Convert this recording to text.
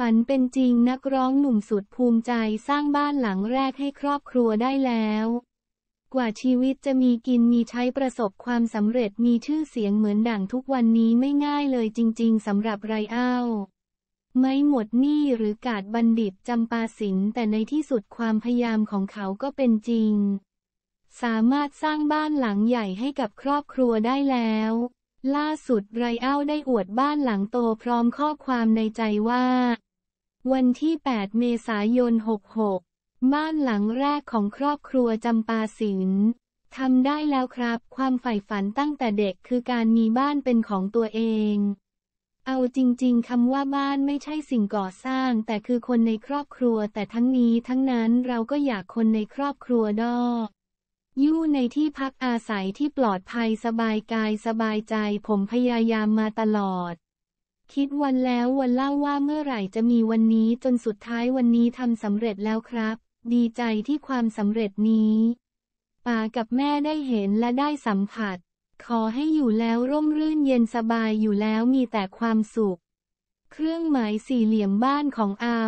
ฝันเป็นจริงนักร้องหนุ่มสุดภูมิใจสร้างบ้านหลังแรกให้ครอบครัวได้แล้ว กว่าชีวิตจะมีกินมีใช้ประสบความสำเร็จมีชื่อเสียงเหมือนดั่งทุกวันนี้ไม่ง่ายเลยจริง ๆสำหรับไรอ้าวไม่หมดหนี้หรือกาดบัณฑิตจำปาสิน แต่ในที่สุดความพยายามของเขาก็เป็นจริง สามารถสร้างบ้านหลังใหญ่ให้กับครอบครัวได้แล้ว ล่าสุดไรอ้าวได้อวดบ้านหลังโตพร้อมข้อความในใจว่าวันที่ 8 เมษายน 66 บ้านหลังแรกของครอบครัวจำปาสินทำได้แล้วครับความใฝ่ฝันตั้งแต่เด็กคือการมีบ้านเป็นของตัวเอง เอาจริงๆคำว่าบ้านไม่ใช่สิ่งก่อสร้าง แต่คือคนในครอบครัวแต่ทั้งนี้ทั้งนั้นเราก็อยากคนในครอบครัวดออยู่ในที่พักอาศัยที่ปลอดภัยสบายกายสบายใจผมพยายามมาตลอดคิดวันแล้ววันเล่าว่าเมื่อไหร่จะมีวันนี้จนสุดท้ายวันนี้ทำสำเร็จแล้วครับ ดีใจที่ความสำเร็จนี้ป่ากับแม่ได้เห็นและได้สัมผัส ขอให้อยู่แล้วร่มรื่นเย็นสบายอยู่แล้วมีแต่ความสุข เครื่องหมายสี่เหลี่ยมบ้านของเอา